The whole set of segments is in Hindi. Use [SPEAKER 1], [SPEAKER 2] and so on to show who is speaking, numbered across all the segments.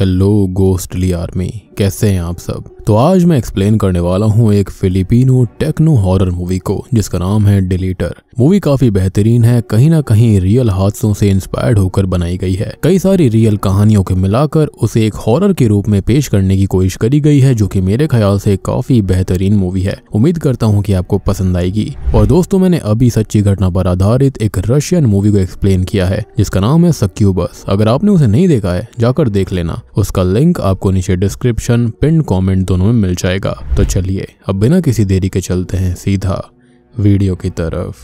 [SPEAKER 1] Hello, ghostly army. कैसे हैं आप सब तो आज मैं एक्सप्लेन करने वाला हूँ एक फिलिपिनो टेक्नो हॉरर मूवी को जिसका नाम है डिलीटर मूवी काफी बेहतरीन है कहीं ना कहीं रियल हादसों से इंस्पायर्ड होकर बनाई गई है कई सारी रियल कहानियों के मिलाकर उसे एक हॉरर के रूप में पेश करने की कोशिश करी गई है जो कि मेरे ख्याल से काफी बेहतरीन मूवी है उम्मीद करता हूँ की आपको पसंद आएगी और दोस्तों मैंने अभी सच्ची घटना पर आधारित एक रशियन मूवी को एक्सप्लेन किया है जिसका नाम है सक्यूबस अगर आपने उसे नहीं देखा है जाकर देख लेना उसका लिंक आपको नीचे डिस्क्रिप्शन डिस्क्रिप्शन पिंड कमेंट दोनों में मिल जाएगा तो चलिए अब बिना किसी देरी के चलते हैं सीधा वीडियो की तरफ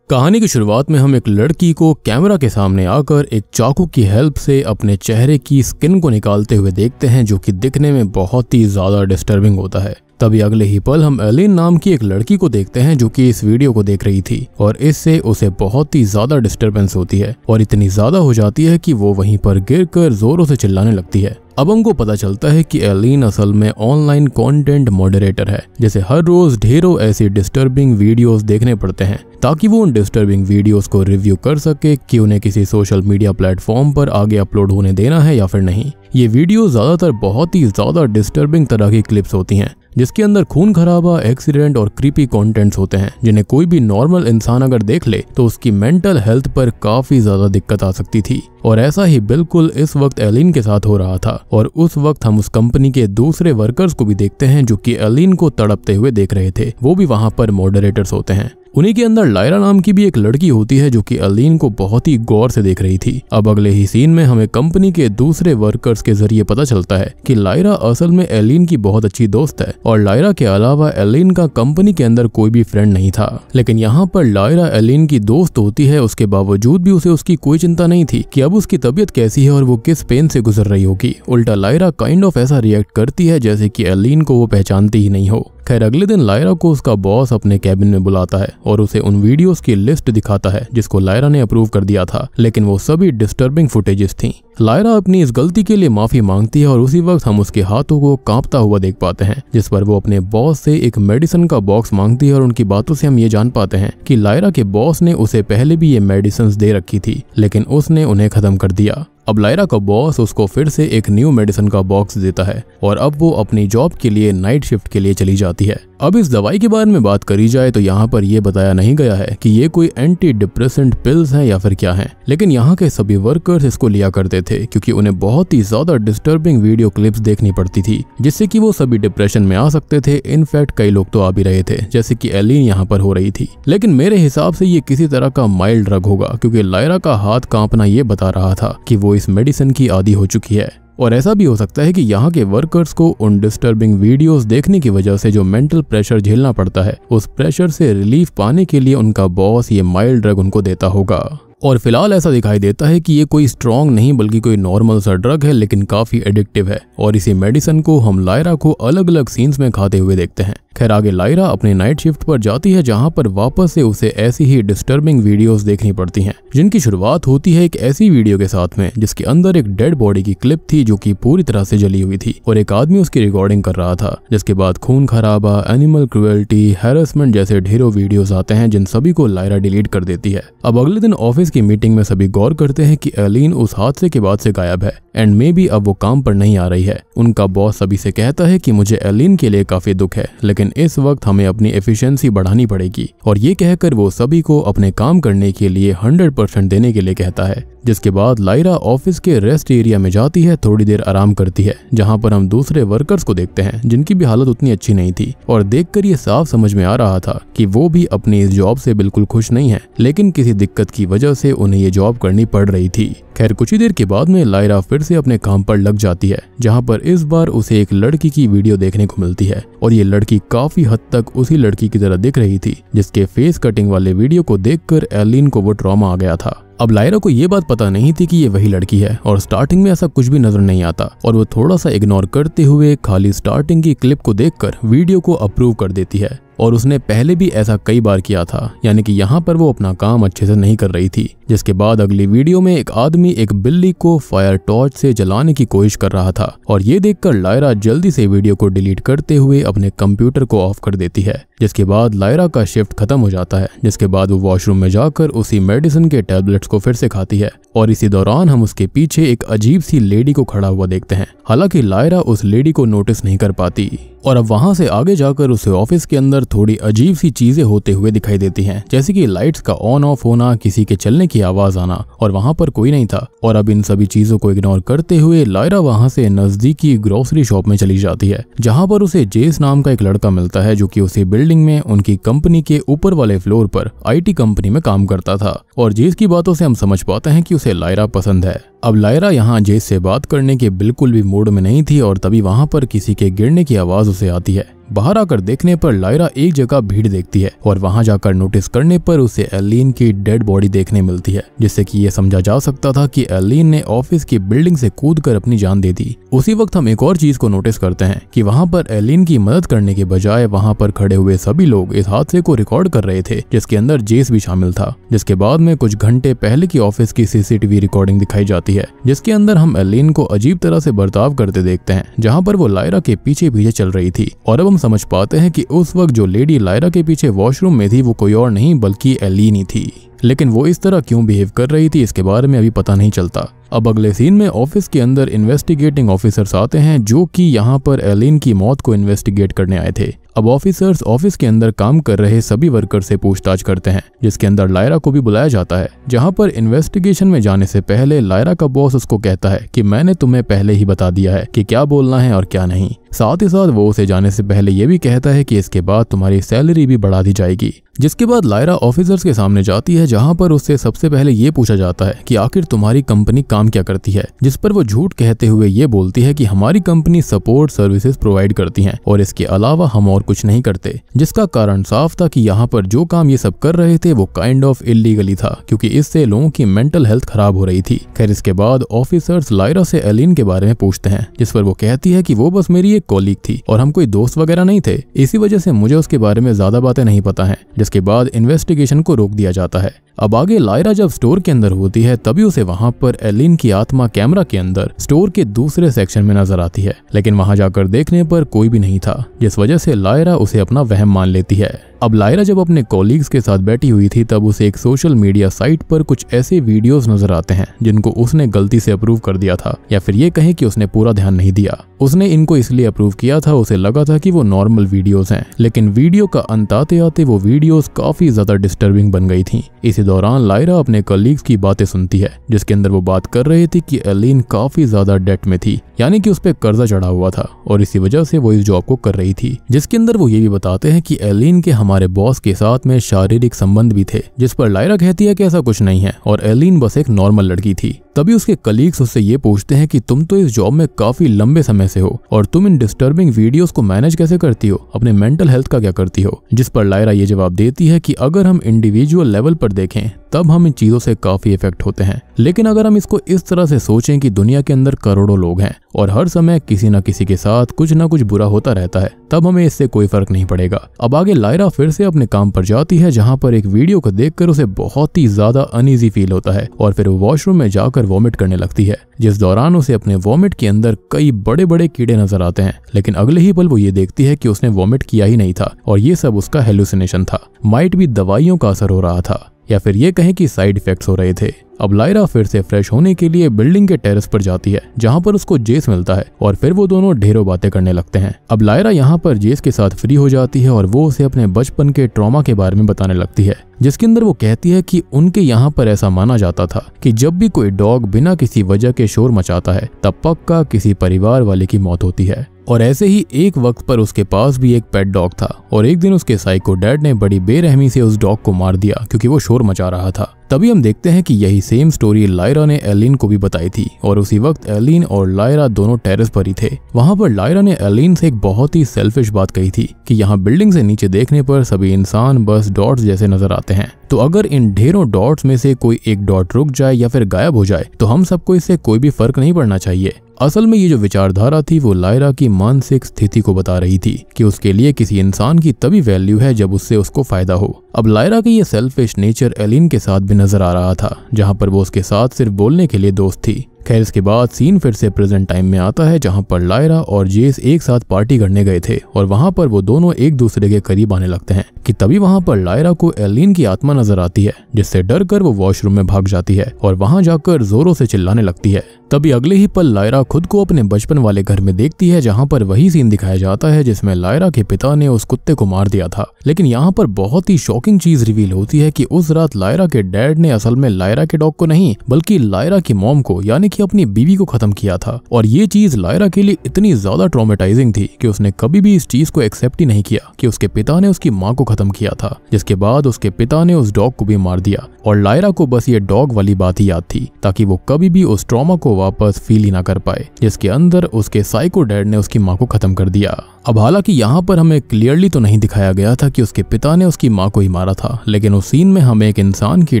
[SPEAKER 1] कहानी की शुरुआत में हम एक लड़की को कैमरा के सामने आकर एक चाकू की हेल्प से अपने चेहरे की स्किन को निकालते हुए देखते हैं जो कि दिखने में बहुत ही ज़्यादा डिस्टर्बिंग होता है तभी अगले ही पल हम एलिन नाम की एक लड़की को देखते हैं जो कि इस वीडियो को देख रही थी और इससे उसे बहुत ही ज्यादा डिस्टर्बेंस होती है और इतनी ज्यादा हो जाती है कि वो वहीं पर गिर कर जोरों से चिल्लाने लगती है अब हमको पता चलता है कि एलिन असल में ऑनलाइन कंटेंट मॉडरेटर है जिसे हर रोज ढेरों ऐसी डिस्टर्बिंग वीडियोस देखने पड़ते हैं ताकि वो उन डिस्टर्बिंग वीडियोस को रिव्यू कर सके कि उन्हें किसी सोशल मीडिया प्लेटफॉर्म पर आगे अपलोड होने देना है या फिर नहीं ये वीडियो ज्यादातर बहुत ही ज्यादा डिस्टर्बिंग तरह की क्लिप्स होती हैं जिसके अंदर खून खराबा एक्सीडेंट और क्रीपी कॉन्टेंट्स होते हैं जिन्हें कोई भी नॉर्मल इंसान अगर देख ले तो उसकी मेंटल हेल्थ पर काफी ज्यादा दिक्कत आ सकती थी और ऐसा ही बिल्कुल इस वक्त एलिन के साथ हो रहा था और उस वक्त हम उस कंपनी के दूसरे वर्कर्स को भी देखते हैं जो कि एलिन को तड़पते हुए देख रहे थे वो भी वहां पर मॉडरेटर्स होते हैं उन्हीं के अंदर लायरा नाम की भी एक लड़की होती है जो कि अलीन को बहुत ही गौर से देख रही थी अब अगले ही सीन में हमें कंपनी के दूसरे वर्कर्स के जरिए पता चलता है कि लायरा असल में एलिन की बहुत अच्छी दोस्त है और लायरा के अलावा एलिन का कंपनी के अंदर कोई भी फ्रेंड नहीं था लेकिन यहाँ पर लायरा एलिन की दोस्त होती है उसके बावजूद भी उसे उसकी कोई चिंता नहीं थी कि अब उसकी तबीयत कैसी है और वो किस पेन से गुजर रही होगी उल्टा लायरा काइंड ऑफ ऐसा रिएक्ट करती है जैसे कि एलिन को वो पहचानती ही नहीं हो खैर अगले दिन लायरा को उसका बॉस अपने कैबिन में बुलाता है और उसे उन वीडियोस की लिस्ट दिखाता है जिसको लायरा ने अप्रूव कर दिया था लेकिन वो सभी डिस्टर्बिंग फुटेजेस थी लायरा अपनी इस गलती के लिए माफी मांगती है और उसी वक्त हम उसके हाथों को कांपता हुआ देख पाते हैं जिस पर वो अपने बॉस से एक मेडिसिन का बॉक्स मांगती है और उनकी बातों से हम ये जान पाते हैं कि लायरा के बॉस ने उसे पहले भी ये मेडिसिन दे रखी थी लेकिन उसने उन्हें खत्म कर दिया अब लायरा का बॉस उसको फिर से एक न्यू मेडिसिन का बॉक्स देता है और अब वो अपनी जॉब के लिए नाइट शिफ्ट के लिए चली जाती है अब इस दवाई के बारे में बात करी जाए तो यहाँ पर ये बताया नहीं गया है कि ये कोई एंटी डिप्रेसेंट पिल्स हैं या फिर क्या हैं लेकिन यहाँ के सभी वर्कर्स इसको लिया करते थे क्योंकि उन्हें बहुत ही ज्यादा डिस्टर्बिंग वीडियो क्लिप्स देखनी पड़ती थी जिससे कि वो सभी डिप्रेशन में आ सकते थे इनफैक्ट कई लोग तो आ भी रहे थे जैसे की एलिन यहाँ पर हो रही थी लेकिन मेरे हिसाब से ये किसी तरह का माइल्ड ड्रग होगा क्योंकि लायरा का हाथ कांपना ये बता रहा था कि वो इस मेडिसिन की आदि हो चुकी है और ऐसा भी हो सकता है कि यहाँ के वर्कर्स को उन डिस्टर्बिंग वीडियोस देखने की वजह से जो मेंटल प्रेशर झेलना पड़ता है उस प्रेशर से रिलीफ पाने के लिए उनका बॉस ये माइल्ड ड्रग उनको देता होगा और फिलहाल ऐसा दिखाई देता है कि ये कोई स्ट्रॉन्ग नहीं बल्कि कोई नॉर्मल सा ड्रग है लेकिन काफी एडिक्टिव है और इसी मेडिसन को हम लायरा को अलग अलग सीन्स में खाते हुए देखते हैं खैर आगे लायरा अपने नाइट शिफ्ट पर जाती है जहाँ पर वापस से उसे ऐसी ही डिस्टर्बिंग वीडियोस देखनी पड़ती हैं जिनकी शुरुआत होती है एक ऐसी वीडियो के साथ में जिसके अंदर एक डेड बॉडी की क्लिप थी जो कि पूरी तरह से जली हुई थी और एक आदमी उसकी रिकॉर्डिंग कर रहा था जिसके बाद खून खराबा एनिमल क्रुएल्टी हेरसमेंट जैसे ढेरों वीडियोज आते हैं जिन सभी को लायरा डिलीट कर देती है अब अगले दिन ऑफिस पुलिस की मीटिंग में सभी गौर करते हैं कि एलिन उस हादसे के बाद से गायब है एंड मे भी अब वो काम पर नहीं आ रही है उनका बॉस सभी से कहता है कि मुझे एलिन के लिए काफी दुख है लेकिन इस वक्त हमें अपनी एफिशिएंसी बढ़ानी पड़ेगी और ये कहकर वो सभी को अपने काम करने के लिए हंड्रेड देने के लिए कहता है जिसके बाद लाइरा ऑफिस के रेस्ट एरिया में जाती है थोड़ी देर आराम करती है जहाँ पर हम दूसरे वर्कर्स को देखते हैं जिनकी भी हालत उतनी अच्छी नहीं थी और देखकर ये साफ समझ में आ रहा था कि वो भी अपनी इस जॉब से बिल्कुल खुश नहीं है लेकिन किसी दिक्कत की वजह से उन्हें ये जॉब करनी पड़ रही थी खैर कुछ ही देर के बाद में लायरा फिर से अपने काम पर लग जाती है जहाँ पर इस बार उसे एक लड़की की वीडियो देखने को मिलती है और ये लड़की काफी हद तक उसी लड़की की तरह दिख रही थी जिसके फेस कटिंग वाले वीडियो को देखकर एलिन को वो ट्रॉमा आ गया था अब लायरा को ये बात पता नहीं थी कि ये वही लड़की है और स्टार्टिंग में ऐसा कुछ भी नजर नहीं आता और वो थोड़ा सा इग्नोर करते हुए खाली स्टार्टिंग की क्लिप को देखकर वीडियो को अप्रूव कर देती है और उसने पहले भी ऐसा कई बार किया था यानी कि यहाँ पर वो अपना काम अच्छे से नहीं कर रही थी जिसके बाद अगली वीडियो में एक आदमी एक बिल्ली को फायर टॉर्च से जलाने की कोशिश कर रहा था और ये देखकर लायरा जल्दी से वीडियो को डिलीट करते हुए अपने कंप्यूटर को ऑफ कर देती है जिसके बाद लायरा का शिफ्ट खत्म हो जाता है जिसके बाद वो वॉशरूम में जाकर उसी मेडिसिन के टेबलेट्स को फिर से खाती है और इसी दौरान हम उसके पीछे एक अजीब सी लेडी को खड़ा हुआ देखते हैं हालांकि लायरा उस लेडी को नोटिस नहीं कर पाती और अब वहां से आगे जाकर उसे ऑफिस के अंदर थोड़ी अजीब सी चीजें होते हुए दिखाई देती हैं जैसे कि लाइट्स का ऑन ऑफ होना किसी के चलने की आवाज आना और वहां पर कोई नहीं था और अब इन सभी चीजों को इग्नोर करते हुए लायरा वहां से नजदीकी ग्रोसरी शॉप में चली जाती है जहां पर उसे जेस नाम का एक लड़का मिलता है जो कि उसी बिल्डिंग में उनकी कंपनी के ऊपर वाले फ्लोर पर आईटी कंपनी में काम करता था और जेस की बातों से हम समझ पाते हैं कि उसे लायरा पसंद है अब लायरा यहाँ जेस से बात करने के बिल्कुल भी मूड में नहीं थी और तभी वहाँ पर किसी के गिरने की आवाज उसे आती है बाहर आकर देखने पर लायरा एक जगह भीड़ देखती है और वहां जाकर नोटिस करने पर उसे एलिन की डेड बॉडी देखने मिलती है जिससे कि ये समझा जा सकता था कि एलिन ने ऑफिस की बिल्डिंग से कूद कर अपनी जान दे दी उसी वक्त हम एक और चीज को नोटिस करते हैं कि वहां पर एलिन की मदद करने के बजाय वहां पर खड़े हुए सभी लोग इस हादसे को रिकॉर्ड कर रहे थे जिसके अंदर जेस भी शामिल था जिसके बाद में कुछ घंटे पहले की ऑफिस की सीसीटीवी रिकॉर्डिंग दिखाई जाती होती है जिसके अंदर हम एलिन को अजीब तरह से बर्ताव करते देखते हैं जहाँ पर वो लायरा के पीछे पीछे चल रही थी और अब हम समझ पाते हैं कि उस वक्त जो लेडी लायरा के पीछे वॉशरूम में थी वो कोई और नहीं बल्कि एलिन ही थी लेकिन वो इस तरह क्यों बिहेव कर रही थी इसके बारे में अभी पता नहीं चलता अब अगले सीन में ऑफिस के अंदर इन्वेस्टिगेटिंग ऑफिसर्स आते हैं जो कि यहाँ पर एलिन की मौत को इन्वेस्टिगेट करने आए थे अब ऑफिसर्स ऑफिस के अंदर काम कर रहे सभी वर्कर से पूछताछ करते हैं जिसके अंदर लायरा को भी बुलाया जाता है जहाँ पर इन्वेस्टिगेशन में जाने से पहले लायरा का बॉस उसको कहता है कि मैंने तुम्हें पहले ही बता दिया है कि क्या बोलना है और क्या नहीं साथ ही साथ वो उसे जाने से पहले ये भी कहता है कि इसके बाद तुम्हारी सैलरी भी बढ़ा दी जाएगी जिसके बाद लायरा ऑफिसर्स के सामने जाती है जहां पर उससे सबसे पहले ये पूछा जाता है कि आखिर तुम्हारी कंपनी काम क्या करती है जिस पर वो झूठ कहते हुए ये बोलती है कि हमारी कंपनी सपोर्ट सर्विसेज प्रोवाइड करती है और इसके अलावा हम और कुछ नहीं करते जिसका कारण साफ था कि यहाँ पर जो काम ये सब कर रहे थे वो काइंड ऑफ इलीगली था क्योंकि इससे लोगों की मेंटल हेल्थ खराब हो रही थी खैर इसके बाद ऑफिसर्स लायरा से एलिन के बारे में पूछते हैं जिस पर वो कहती है कि वो बस मेरी एक कॉलीग थी और हम कोई दोस्त वगैरह नहीं थे इसी वजह से मुझे उसके बारे में ज्यादा बातें नहीं पता है इसके बाद इन्वेस्टिगेशन को रोक दिया जाता है अब आगे लायरा जब स्टोर के अंदर होती है तभी उसे वहां पर एलिन की आत्मा कैमरा के अंदर स्टोर के दूसरे सेक्शन में नजर आती है लेकिन वहां जाकर देखने पर कोई भी नहीं था जिस वजह से लायरा उसे अपना वहम मान लेती है अब लायरा जब अपने कॉलीग्स के साथ बैठी हुई थी तब उसे एक सोशल मीडिया साइट पर कुछ ऐसे वीडियोस नजर आते हैं जिनको उसने गलती से अप्रूव कर दिया था या फिर ये कहें कि उसने पूरा ध्यान नहीं दिया उसने इनको इसलिए अप्रूव किया था उसे लगा था कि वो नॉर्मल वीडियोस हैं लेकिन वीडियो का अंत आते आते वो वीडियोस काफी ज्यादा डिस्टर्बिंग बन गई थी इसी दौरान लायरा अपने कलीग्स की बातें सुनती है जिसके अंदर वो बात कर रहे थे कि अलीन काफी ज्यादा डेट में थी यानी कि उस पर कर्जा चढ़ा हुआ था और इसी वजह से वो इस जॉब को कर रही थी जिसके अंदर वो ये भी बताते हैं कि एलिन के हम हमारे बॉस के साथ में शारीरिक संबंध भी थे जिस पर लायरा कहती है कि ऐसा कुछ नहीं है और एलिन बस एक नॉर्मल लड़की थी तभी उसके कलीग्स उससे ये पूछते हैं कि तुम तो इस जॉब में काफी लंबे समय से हो और तुम इन डिस्टर्बिंग वीडियोस को मैनेज कैसे करती हो अपने मेंटल हेल्थ का क्या करती हो जिस पर लायरा ये जवाब देती है कि अगर हम इंडिविजुअल लेवल पर देखें तब हम इन चीज़ों से काफ़ी इफेक्ट होते हैं लेकिन अगर हम इसको इस तरह से सोचें कि दुनिया के अंदर करोड़ों लोग हैं और हर समय किसी न किसी के साथ कुछ न कुछ बुरा होता रहता है तब हमें इससे कोई फर्क नहीं पड़ेगा अब आगे लायरा फिर से अपने काम पर जाती है जहाँ पर एक वीडियो को देख उसे बहुत ही ज्यादा अनईजी फील होता है और फिर वो वॉशरूम में जाकर वॉमिट करने लगती है जिस दौरान उसे अपने वॉमिट के अंदर कई बड़े बड़े कीड़े नजर आते हैं लेकिन अगले ही पल वो ये देखती है कि उसने वॉमिट किया ही नहीं था और ये सब उसका हेलुसिनेशन था माइट भी दवाइयों का असर हो रहा था या फिर ये कहें कि साइड इफेक्ट्स हो रहे थे अब लायरा फिर से फ्रेश होने के लिए बिल्डिंग के टेरेस पर जाती है जहाँ पर उसको जेस मिलता है और फिर वो दोनों ढेरों बातें करने लगते हैं अब लायरा यहाँ पर जेस के साथ फ्री हो जाती है और वो उसे अपने बचपन के ट्रॉमा के बारे में बताने लगती है जिसके अंदर वो कहती है कि उनके यहाँ पर ऐसा माना जाता था कि जब भी कोई डॉग बिना किसी वजह के शोर मचाता है तब पक्का किसी परिवार वाले की मौत होती है और ऐसे ही एक वक्त पर उसके पास भी एक पेट डॉग था और एक दिन उसके साइको डैड ने बड़ी बेरहमी से उस डॉग को मार दिया क्योंकि वो शोर मचा रहा था तभी हम देखते हैं कि यही सेम स्टोरी लायरा ने एलिन को भी बताई थी और उसी वक्त एलिन और लायरा दोनों टेरेस पर ही थे वहां पर लायरा ने एलिन से एक बहुत ही सेल्फिश बात कही थी कि यहाँ बिल्डिंग से नीचे देखने पर सभी इंसान बस डॉट्स जैसे नजर आते हैं तो अगर इन ढेरों डॉट्स में से कोई एक डॉट रुक जाए या फिर गायब हो जाए तो हम सबको इससे कोई भी फर्क नहीं पड़ना चाहिए असल में ये जो विचारधारा थी वो लायरा की मानसिक स्थिति को बता रही थी कि उसके लिए किसी इंसान की तभी वैल्यू है जब उससे उसको फायदा हो अब लायरा का ये सेल्फिश नेचर एलिन के साथ भी नजर आ रहा था जहाँ पर वो उसके साथ सिर्फ बोलने के लिए दोस्त थी खैर इसके बाद सीन फिर से प्रेजेंट टाइम में आता है जहां पर लायरा और जेस एक साथ पार्टी करने गए थे और वहां पर वो दोनों एक दूसरे के करीब आने लगते हैं कि तभी वहां पर लायरा को एलिन की आत्मा नजर आती है जिससे डर कर वो वॉशरूम में भाग जाती है और वहां जाकर जोरों से चिल्लाने लगती है तभी अगले ही पल लायरा खुद को अपने बचपन वाले घर में देखती है जहां पर वही सीन दिखाया जाता है जिसमें लायरा के पिता ने उस कुत्ते को मार दिया था लेकिन यहाँ पर बहुत ही शॉकिंग चीज रिवील होती है कि उस रात लायरा के डैड ने असल में लायरा के डॉग को नहीं बल्कि लायरा की मॉम को यानी कि के अपनी बीवी को खत्म किया था और ये चीज लायरा के लिए इतनी ज्यादा ट्रोमेटाइजिंग थी कि उसने कभी भी इस चीज को एक्सेप्ट ही नहीं किया कि उसके पिता ने उसकी माँ को खत्म किया था जिसके बाद उसके पिता ने उस डॉग को भी मार दिया और लायरा को बस ये डॉग वाली बात ही याद थी ताकि वो कभी भी उस ट्रोमा को वापस फील ही ना कर पाए जिसके अंदर उसके साइको डैड ने उसकी माँ को खत्म कर दिया अब हालांकि यहाँ पर हमें क्लियरली तो नहीं दिखाया गया था कि उसके पिता ने उसकी माँ को ही मारा था लेकिन उस सीन में हम एक इंसान की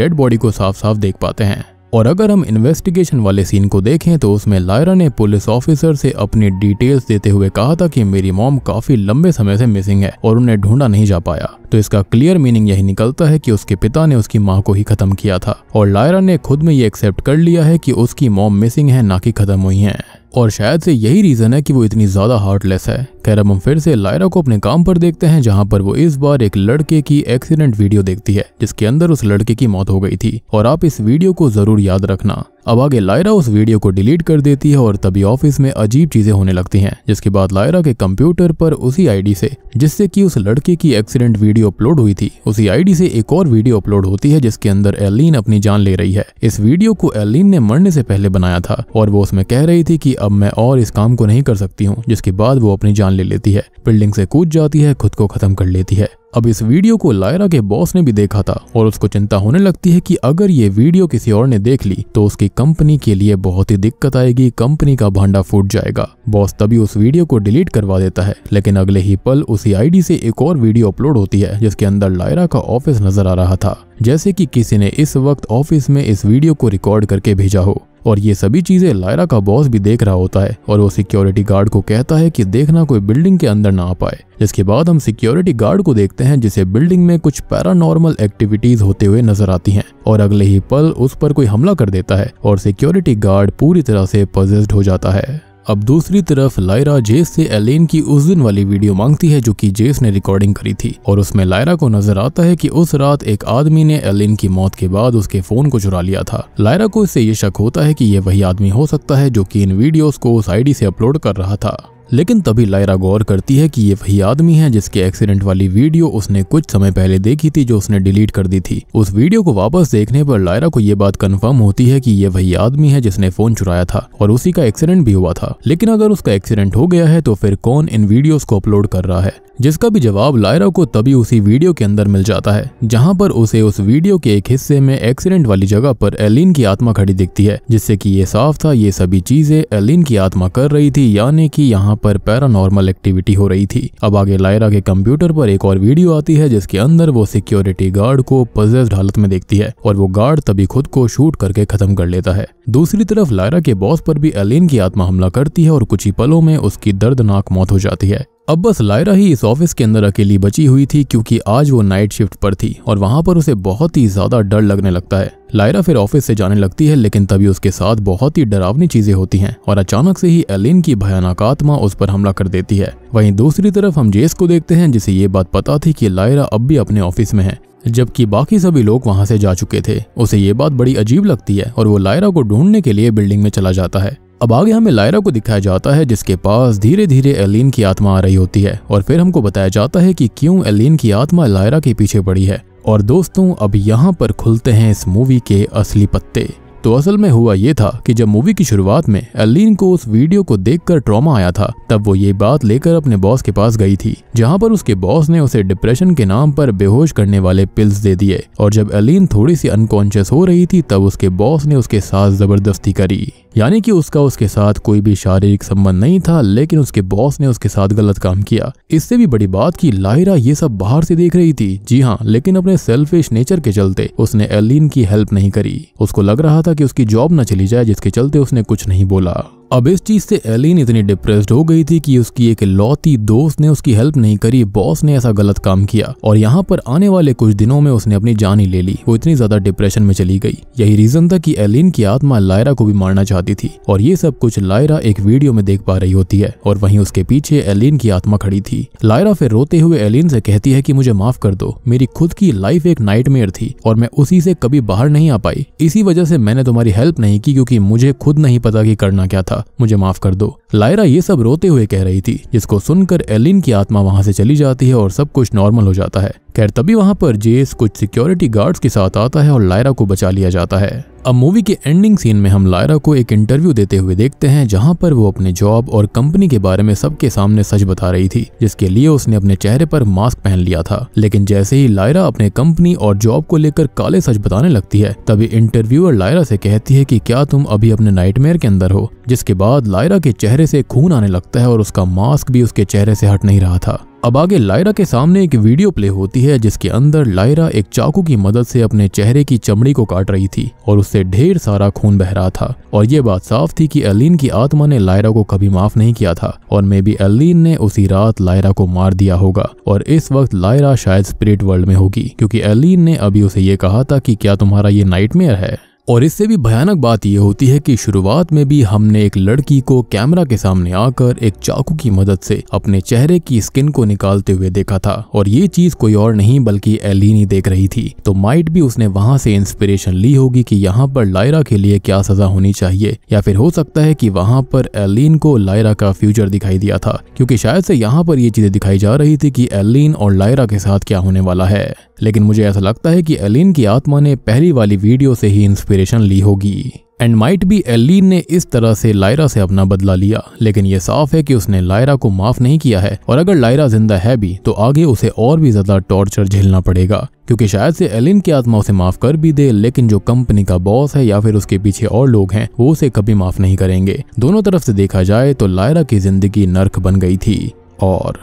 [SPEAKER 1] डेड बॉडी को साफ साफ देख पाते हैं और अगर हम इन्वेस्टिगेशन वाले सीन को देखें तो उसमें लायरा ने पुलिस ऑफिसर से अपनी डिटेल्स देते हुए कहा था कि मेरी मॉम काफी लंबे समय से मिसिंग है और उन्हें ढूंढा नहीं जा पाया तो इसका क्लियर मीनिंग यही निकलता है कि उसके पिता ने उसकी माँ को ही खत्म किया था और लायरा ने खुद में ये एक्सेप्ट कर लिया है कि उसकी मॉम मिसिंग है ना कि खत्म हुई है और शायद से यही रीज़न है कि वो इतनी ज़्यादा हार्टलेस है खैर हम फिर से लायरा को अपने काम पर देखते हैं जहाँ पर वो इस बार एक लड़के की एक्सीडेंट वीडियो देखती है जिसके अंदर उस लड़के की मौत हो गई थी और आप इस वीडियो को जरूर याद रखना अब आगे लायरा उस वीडियो को डिलीट कर देती है और तभी ऑफिस में अजीब चीजें होने लगती हैं जिसके बाद लायरा के कंप्यूटर पर उसी आईडी से जिससे कि उस लड़के की एक्सीडेंट वीडियो अपलोड हुई थी उसी आईडी से एक और वीडियो अपलोड होती है जिसके अंदर एलिन अपनी जान ले रही है इस वीडियो को एलिन ने मरने से पहले बनाया था और वो उसमें कह रही थी की अब मैं और इस काम को नहीं कर सकती हूँ जिसके बाद वो अपनी जान ले लेती है बिल्डिंग से कूद जाती है खुद को खत्म कर लेती है अब इस वीडियो को लायरा के बॉस ने भी देखा था और उसको चिंता होने लगती है कि अगर ये वीडियो किसी और ने देख ली तो उसकी कंपनी के लिए बहुत ही दिक्कत आएगी कंपनी का भांडा फूट जाएगा बॉस तभी उस वीडियो को डिलीट करवा देता है लेकिन अगले ही पल उसी आईडी से एक और वीडियो अपलोड होती है जिसके अंदर लायरा का ऑफिस नजर आ रहा था जैसे कि किसी ने इस वक्त ऑफिस में इस वीडियो को रिकॉर्ड करके भेजा हो और ये सभी चीजें लायरा का बॉस भी देख रहा होता है और वो सिक्योरिटी गार्ड को कहता है कि देखना कोई बिल्डिंग के अंदर ना आ पाए जिसके बाद हम सिक्योरिटी गार्ड को देखते हैं जिसे बिल्डिंग में कुछ पैरानॉर्मल एक्टिविटीज होते हुए नजर आती हैं और अगले ही पल उस पर कोई हमला कर देता है और सिक्योरिटी गार्ड पूरी तरह से पजेस्ड हो जाता है अब दूसरी तरफ लायरा जेस से एलेन की उस दिन वाली वीडियो मांगती है जो कि जेस ने रिकॉर्डिंग करी थी और उसमें लायरा को नजर आता है कि उस रात एक आदमी ने एलेन की मौत के बाद उसके फोन को चुरा लिया था लायरा को इससे ये शक होता है कि ये वही आदमी हो सकता है जो कि इन वीडियोस को उस आईडी से अपलोड कर रहा था लेकिन तभी लायरा गौर करती है कि ये वही आदमी है जिसके एक्सीडेंट वाली वीडियो उसने कुछ समय पहले देखी थी जो उसने डिलीट कर दी थी उस वीडियो को वापस देखने पर लायरा को ये बात कंफर्म होती है कि ये वही आदमी है जिसने फोन चुराया था और उसी का एक्सीडेंट भी हुआ था लेकिन अगर उसका एक्सीडेंट हो गया है तो फिर कौन इन वीडियो को अपलोड कर रहा है जिसका भी जवाब लायरा को तभी उसी वीडियो के अंदर मिल जाता है जहां पर उसे उस वीडियो के एक हिस्से में एक्सीडेंट वाली जगह पर एलिन की आत्मा खड़ी दिखती है जिससे कि ये साफ था ये सभी चीजें एलिन की आत्मा कर रही थी यानी कि यहाँ पर पैरानॉर्मल एक्टिविटी हो रही थी अब आगे लायरा के कंप्यूटर पर एक और वीडियो आती है जिसके अंदर वो सिक्योरिटी गार्ड को पजेस्ड हालत में देखती है और वो गार्ड तभी खुद को शूट करके खत्म कर लेता है दूसरी तरफ लायरा के बॉस पर भी एलिन की आत्मा हमला करती है और कुछ ही पलों में उसकी दर्दनाक मौत हो जाती है अब बस लायरा ही इस ऑफिस के अंदर अकेली बची हुई थी क्योंकि आज वो नाइट शिफ्ट पर थी और वहां पर उसे बहुत ही ज्यादा डर लगने लगता है लायरा फिर ऑफिस से जाने लगती है लेकिन तभी उसके साथ बहुत ही डरावनी चीजें होती हैं और अचानक से ही एलिन की भयानक आत्मा उस पर हमला कर देती है वहीं दूसरी तरफ हम जेस को देखते हैं जिसे ये बात पता थी कि लायरा अब भी अपने ऑफिस में है जबकि बाकी सभी लोग वहां से जा चुके थे उसे ये बात बड़ी अजीब लगती है और वो लायरा को ढूंढने के लिए बिल्डिंग में चला जाता है अब आगे हमें लायरा को दिखाया जाता है जिसके पास धीरे धीरे एलिन की आत्मा आ रही होती है और फिर हमको बताया जाता है कि क्यों एलिन की आत्मा लायरा के पीछे पड़ी है और दोस्तों अब यहाँ पर खुलते हैं इस मूवी के असली पत्ते तो असल में हुआ ये था कि जब मूवी की शुरुआत में एलिन को उस वीडियो को देखकर ट्रॉमा आया था तब वो ये बात लेकर अपने बॉस के पास गई थी जहाँ पर उसके बॉस ने उसे डिप्रेशन के नाम पर बेहोश करने वाले पिल्स दे दिए और जब एलिन थोड़ी सी अनकॉन्शियस हो रही थी तब उसके बॉस ने उसके साथ जबरदस्ती करी यानी कि उसका उसके साथ कोई भी शारीरिक संबंध नहीं था लेकिन उसके बॉस ने उसके साथ गलत काम किया इससे भी बड़ी बात कि लाहिरा ये सब बाहर से देख रही थी जी हाँ लेकिन अपने सेल्फिश नेचर के चलते उसने एलिन की हेल्प नहीं करी उसको लग रहा था कि उसकी जॉब न चली जाए जिसके चलते उसने कुछ नहीं बोला अब इस चीज से एलिन इतनी डिप्रेस्ड हो गई थी कि उसकी एक लौती दोस्त ने उसकी हेल्प नहीं करी बॉस ने ऐसा गलत काम किया और यहाँ पर आने वाले कुछ दिनों में उसने अपनी जान ही ले ली वो इतनी ज्यादा डिप्रेशन में चली गई यही रीजन था कि एलिन की आत्मा लायरा को भी मारना चाहती थी और ये सब कुछ लायरा एक वीडियो में देख पा रही होती है और वहीं उसके पीछे एलिन की आत्मा खड़ी थी लायरा फिर रोते हुए एलिन से कहती है की मुझे माफ कर दो मेरी खुद की लाइफ एक नाइट थी और मैं उसी से कभी बाहर नहीं आ पाई इसी वजह से मैंने तुम्हारी हेल्प नहीं की क्यूँकी मुझे खुद नहीं पता की करना क्या था था मुझे माफ कर दो लायरा ये सब रोते हुए कह रही थी जिसको सुनकर एलिन की आत्मा वहां से चली जाती है और सब कुछ नॉर्मल हो जाता है खैर तभी वहां पर जेस कुछ सिक्योरिटी गार्ड्स के साथ आता है और लायरा को बचा लिया जाता है अब मूवी के एंडिंग सीन में हम लायरा को एक इंटरव्यू देते हुए देखते हैं जहां पर वो अपने जॉब और कंपनी के बारे में सबके सामने सच बता रही थी जिसके लिए उसने अपने चेहरे पर मास्क पहन लिया था लेकिन जैसे ही लायरा अपने कंपनी और जॉब को लेकर काले सच बताने लगती है तभी इंटरव्यूअर लायरा से कहती है की क्या तुम अभी अपने नाइटमेयर के अंदर हो जिसके बाद लायरा के चेहरे से खून आने लगता है और उसका मास्क भी उसके चेहरे से हट नहीं रहा था अब आगे लायरा के सामने एक वीडियो प्ले होती है जिसके अंदर लायरा एक चाकू की मदद से अपने चेहरे की चमड़ी को काट रही थी और उससे ढेर सारा खून बह रहा था और ये बात साफ थी कि एलिन की आत्मा ने लायरा को कभी माफ नहीं किया था और मे बी एलिन ने उसी रात लायरा को मार दिया होगा और इस वक्त लायरा शायद स्प्रिट वर्ल्ड में होगी क्योंकि एलिन ने अभी उसे ये कहा था कि क्या तुम्हारा ये नाइटमेयर है और इससे भी भयानक बात यह होती है कि शुरुआत में भी हमने एक लड़की को कैमरा के सामने आकर एक चाकू की मदद से अपने चेहरे की स्किन को निकालते हुए देखा था और ये चीज कोई और नहीं बल्कि एलिनी देख रही थी तो माइट भी उसने वहां से इंस्पिरेशन ली होगी कि यहाँ पर लायरा के लिए क्या सजा होनी चाहिए या फिर हो सकता है कि वहां पर एलिन को लायरा का फ्यूचर दिखाई दिया था क्योंकि शायद से यहाँ पर ये चीजें दिखाई जा रही थी कि एलिन और लायरा के साथ क्या होने वाला है लेकिन मुझे ऐसा लगता है कि एलिन की आत्मा ने पहली वाली वीडियो से ही इंस्पिरेशन ली होगी एंड माइट बी एलिन ने इस तरह से लायरा से अपना बदला लिया लेकिन यह साफ है कि उसने लायरा को माफ नहीं किया है और अगर लायरा जिंदा है भी तो आगे उसे और भी ज्यादा टॉर्चर झेलना पड़ेगा क्योंकि शायद से एलिन की आत्मा उसे माफ कर भी दे लेकिन जो कंपनी का बॉस है या फिर उसके पीछे और लोग हैं वो उसे कभी माफ नहीं करेंगे दोनों तरफ से देखा जाए तो लायरा की जिंदगी नर्क बन गई थी और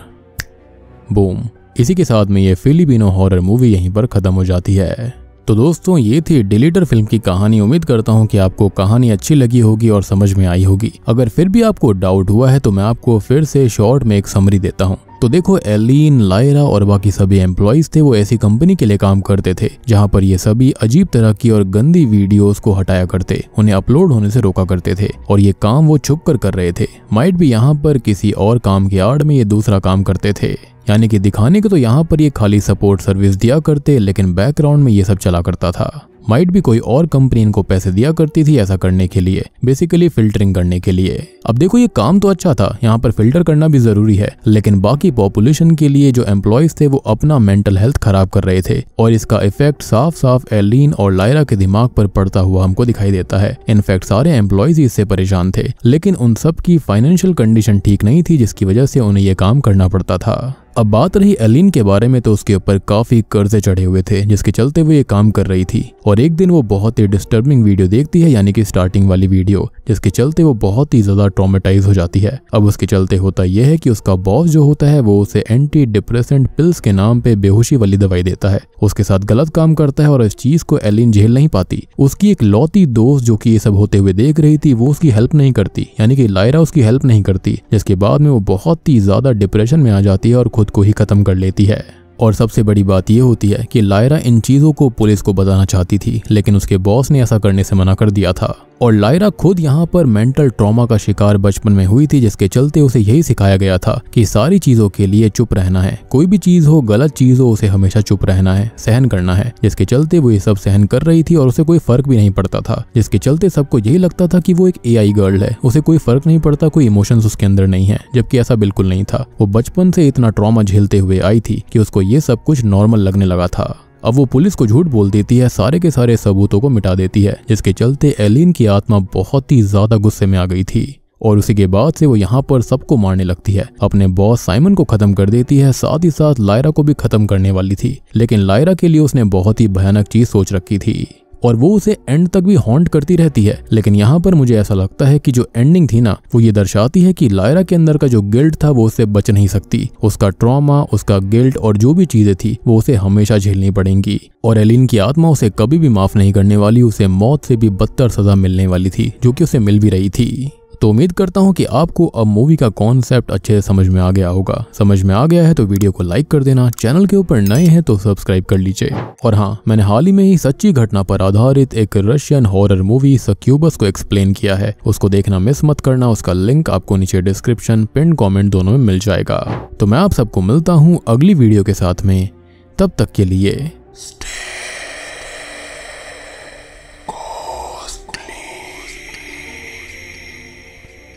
[SPEAKER 1] बूम इसी के साथ में ये फिलिपिनो हॉरर मूवी यहीं पर खत्म हो जाती है तो दोस्तों ये थी डिलीटर फिल्म की कहानी उम्मीद करता हूँ कि आपको कहानी अच्छी लगी होगी और समझ में आई होगी अगर फिर भी आपको डाउट हुआ है तो मैं आपको फिर से शॉर्ट में एक समरी देता हूँ तो देखो एलिन लायरा और बाकी सभी एम्प्लॉयज थे वो ऐसी कंपनी के लिए काम करते थे जहाँ पर ये सभी अजीब तरह की और गंदी वीडियोस को हटाया करते उन्हें अपलोड होने से रोका करते थे और ये काम वो छुप कर कर रहे थे माइट भी यहाँ पर किसी और काम के आड़ में ये दूसरा काम करते थे यानी कि दिखाने को तो यहाँ पर ये खाली सपोर्ट सर्विस दिया करते लेकिन बैकग्राउंड में ये सब चला करता था माइट भी कोई और कंपनी इनको पैसे दिया करती थी ऐसा करने के लिए बेसिकली फिल्टरिंग करने के लिए अब देखो ये काम तो अच्छा था यहाँ पर फिल्टर करना भी जरूरी है लेकिन बाकी पॉपुलेशन के लिए जो एम्प्लॉयज थे वो अपना मेंटल हेल्थ खराब कर रहे थे और इसका इफेक्ट साफ साफ एलिन और लायरा के दिमाग पर पड़ता हुआ हमको दिखाई देता है इनफेक्ट सारे एम्प्लॉयज इससे परेशान थे लेकिन उन सब की फाइनेंशियल कंडीशन ठीक नहीं थी जिसकी वजह से उन्हें ये काम करना पड़ता था अब बात रही एलिन के बारे में तो उसके ऊपर काफी कर्जे चढ़े हुए थे जिसके चलते वो ये काम कर रही थी और एक दिन वो बहुत ही डिस्टर्बिंग वीडियो देखती है यानी कि स्टार्टिंग वाली वीडियो जिसके चलते वो बहुत ही ज्यादा ट्रोमेटाइज हो जाती है अब उसके चलते होता यह है कि उसका बॉस जो होता है वो उसे एंटी डिप्रेसेंट पिल्स के नाम पे बेहोशी वाली दवाई देता है उसके साथ गलत काम करता है और इस चीज को एलिन झेल नहीं पाती उसकी एक लौती दोस्त जो की ये सब होते हुए देख रही थी वो उसकी हेल्प नहीं करती यानी कि लायरा उसकी हेल्प नहीं करती जिसके बाद में वो बहुत ही ज्यादा डिप्रेशन में आ जाती है और खुद खुद को ही खत्म कर लेती है और सबसे बड़ी बात यह होती है कि लायरा इन चीज़ों को पुलिस को बताना चाहती थी लेकिन उसके बॉस ने ऐसा करने से मना कर दिया था और लायरा खुद यहाँ पर मेंटल ट्रॉमा का शिकार बचपन में हुई थी जिसके चलते उसे यही सिखाया गया था कि सारी चीजों के लिए चुप रहना है कोई भी चीज हो गलत चीज हो उसे हमेशा चुप रहना है सहन करना है जिसके चलते वो ये सब सहन कर रही थी और उसे कोई फर्क भी नहीं पड़ता था जिसके चलते सबको यही लगता था कि वो एक ए गर्ल है उसे कोई फर्क नहीं पड़ता कोई इमोशंस उसके अंदर नहीं है जबकि ऐसा बिल्कुल नहीं था वो बचपन से इतना ट्रॉमा झेलते हुए आई थी कि उसको ये सब कुछ नॉर्मल लगने लगा था अब वो पुलिस को झूठ बोल देती है सारे के सारे सबूतों को मिटा देती है जिसके चलते एलिन की आत्मा बहुत ही ज्यादा गुस्से में आ गई थी और उसी के बाद से वो यहाँ पर सबको मारने लगती है अपने बॉस साइमन को खत्म कर देती है साथ ही साथ लायरा को भी खत्म करने वाली थी लेकिन लायरा के लिए उसने बहुत ही भयानक चीज सोच रखी थी और वो उसे एंड तक भी हॉन्ट करती रहती है लेकिन यहाँ पर मुझे ऐसा लगता है कि जो एंडिंग थी ना वो ये दर्शाती है कि लायरा के अंदर का जो गिल्ट था वो उससे बच नहीं सकती उसका ट्रॉमा उसका गिल्ट और जो भी चीजें थी वो उसे हमेशा झेलनी पड़ेंगी और एलिन की आत्मा उसे कभी भी माफ नहीं करने वाली उसे मौत से भी बदतर सजा मिलने वाली थी जो कि उसे मिल भी रही थी तो उम्मीद करता हूँ कि आपको अब मूवी का कॉन्सेप्ट अच्छे से समझ में आ गया होगा समझ में आ गया है तो वीडियो को लाइक कर देना चैनल के ऊपर नए हैं तो सब्सक्राइब कर लीजिए और हाँ मैंने हाल ही में ही सच्ची घटना पर आधारित एक रशियन हॉरर मूवी सक्यूबस को एक्सप्लेन किया है उसको देखना मिस मत करना उसका लिंक आपको नीचे डिस्क्रिप्शन पिन कॉमेंट दोनों में मिल जाएगा तो मैं आप सबको मिलता हूँ अगली वीडियो के साथ में तब तक के लिए Stay.